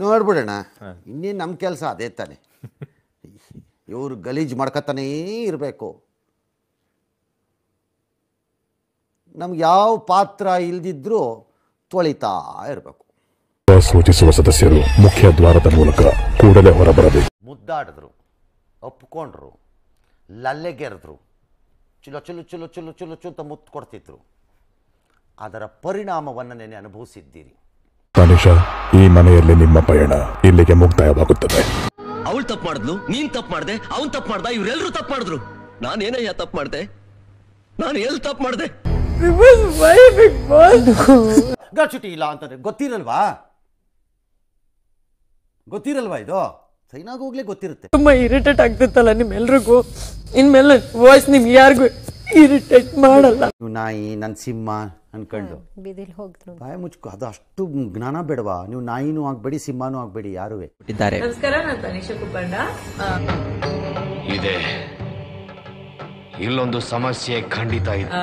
ನೋಡ್ಬಿಡೋಣ ಇನ್ನೇನು ನಮ್ಮ ಕೆಲಸ ಅದೇ ತಾನೆ ಇವರು ಗಲೀಜು ಮಾಡ್ಕೊತಾನೇ ಇರಬೇಕು ನಮ್ಗೆ ಯಾವ ಪಾತ್ರ ಇಲ್ದಿದ್ರೂ ತೊಳಿತಾ ಇರಬೇಕು ಸೂಚಿಸುವ ಸದಸ್ಯರು ಮುಖ್ಯ ದ್ವಾರದ ಮೂಲಕ ಕೂಡಲೇ ಹೊರಬರಬೇಕು ಮುದ್ದಾಡಿದ್ರು ಒಪ್ಕೊಂಡ್ರು ಲಲ್ಲೆಗೆರೆದ್ರು ಚುಲೋ ಚಿಲು ಚುಲು ಚಿಲು ಚುಲು ಚುಂತ ಮುತ್ತು ಕೊಡ್ತಿದ್ರು ಅದರ ಪರಿಣಾಮವನ್ನು ನೆನೆ ಅನುಭವಿಸಿದ್ದೀರಿ ತನಿಷಾ ಈ ಮನೆಯಲ್ಲಿ ನಿಮ್ಮ ಪಯಣ ಇಲ್ಲಿಗೆ ಮುಕ್ತಾಯವಾಗುತ್ತದೆ ಅವಳು ತಪ್ಪು ಮಾಡಿದ್ಲು ನೀನ್ ತಪ್ಪು ಮಾಡ್ದೆ ಅವನ್ ತಪ್ಪು ಮಾಡ್ದ ಇವ್ರೆಲ್ರೂ ತಪ್ಪು ಮಾಡಿದ್ರು ನಾನೇನಯ್ಯ ತಪ್ಪು ಮಾಡ್ದೆ ನಾನು ಎಲ್ಲಿ ತಪ್ಪು ಮಾಡ್ದೆ ಚುಟಿ ಇಲ್ಲ ಅಂತಂದ್ರೆ ಗೊತ್ತಿರಲ್ವಾ ಗೊತ್ತಿರಲ್ವಾ ಇದು ಹೋಗ್ಲೇ ಗೊತ್ತಿರುತ್ತೆ ತುಂಬಾ ಇರಿಟೇಟ್ ಆಗ್ತಿತ್ತಲ್ಲ ನಿಮ್ ಎಲ್ರಿಗೂ ಇನ್ಮೇಲೆ ವಾಯ್ಸ್ ನಿಮ್ಗೆ ಯಾರಿಗೂ ಇರಿಟೇಟ್ ಮಾಡಲ್ಲ ನಾಯಿ ನನ್ನ ಸಿಂಹ ಅನ್ಕೊಂಡು ಬೀದಿಲಿ ಹೋಗ್ತು ಬಾಯ ಮುಚ್ಕು ಅದು ಅಷ್ಟು ಜ್ಞಾನ ಬೇಡವಾ ನೀವು ನಾಯಿನೂ ಆಗ್ಬೇಡಿ ಸಿಂಹನೂ ಆಗ್ಬೇಡಿ ಯಾರು ಇದ್ದಾರೆ ನಮಸ್ಕಾರ ನಾನು ತನಿಷಾ ಕುಪ್ಪಂಡ ಇದೆ ಇಲ್ಲೊಂದು ಸಮಸ್ಯೆ ಖಂಡಿತ ಇದೆ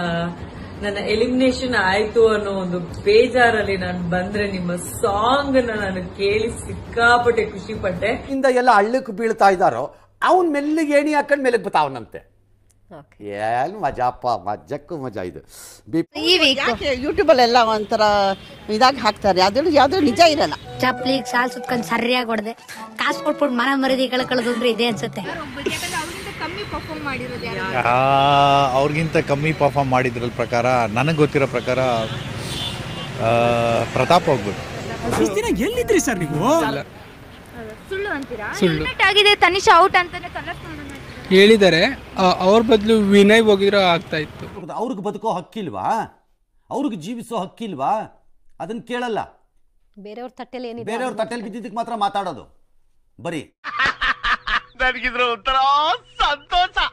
ನನ್ನ ಎಲಿಮಿನೇಷನ್ ಆಯ್ತು ಅನ್ನೋ ಒಂದು ಬೇಜಾರಲ್ಲಿ ನಾನು ಬಂದ್ರೆ ನಿಮ್ಮ ಸಾಂಗ್ ನಾನು ಕೇಳಿ ಸಿಕ್ಕಾಪಟ್ಟೆ ಖುಷಿ ಪಟ್ಟೆ ಇಂದ ಎಲ್ಲ ಹಳ್ಳಕ್ಕೆ ಬೀಳ್ತಾ ಇದ್ದಾರೋ ಅವನ್ ಮೆಲ್ಲಿಗೆ ಏಣಿ ಹಾಕೊಂಡ್ ಮೇಲೆ ಬತ್ತಾವನಂತೆ ಏನು ಮಜಾ ಅಪ್ಪ ಮಜಕ್ಕೂ ಮಜಾ ಇದು ಈ ವೀಕ್ ಯೂಟ್ಯೂಬ್ ಅಲ್ಲಿ ಎಲ್ಲ ಒಂಥರ ಇದಾಗಿ ಹಾಕ್ತಾರೆ ಅದ್ರಲ್ಲಿ ಯಾವ್ದು ನಿಜ ಇರಲ್ಲ ಚಪ್ಪಲಿ ಸಾಲ್ ಸುತ್ಕೊಂಡು ಸರಿಯಾಗಿ ಹೊಡೆದೆ ಕಾಸು ಕೊಟ್ಬಿಟ್ಟು ಮನ ಮರದಿ ಕಳ್ಕೊಳ್ಳೋದು ಅಂದ್ರೆ ಇದೆ ಅನ್ಸುತ್ತೆ ಅವ್ರಿಗಿಂತ ಕಮ್ಮಿ ಪರ್ಫಾರ್ಮ್ ಮಾಡಿದ್ರ ಪ್ರಕಾರ ನನಗೆ ಗೊತ್ತಿರೋ ಪ್ರಕಾರ ಪ್ರತಾಪ್ ಹೋಗ್ಬೋದು ದಿನ ಎಲ್ಲಿದ್ರಿ ಸರ್ ನೀವು ಸುಳ್ಳು ಅಂತೀರಾ ಆಗಿದೆ ತನಿಷ್ ಔಟ್ ಅಂತ ಹೇಳಿದ್ದಾರೆ ಅವ್ರ ಬದಲು ವಿನಯ್ ಹೋಗಿದ್ರೆ ಆಗ್ತಾ ಇತ್ತು ಅವ್ರಿಗೆ ಬದುಕೋ ಹಕ್ಕಿಲ್ವಾ ಅವ್ರಿಗೆ ಜೀವಿಸೋ ಹಕ್ಕಿಲ್ವಾ ಅದನ್ನ ಕೇಳಲ್ಲ ಬೇರೆಯವ್ರ ತಟ್ಟೆಲಿ ಏನಿದೆ ಬೇರೆಯವ್ರ ತಟ್ಟೆಲಿ ಬಿದ್ದಿದ್ದಕ್ಕೆ ಮಾತ್ರ ಮಾತಾಡೋದು ಬರೀ ನನಗಿದ್ರ ಒಂಥರ ಸಂತೋಷ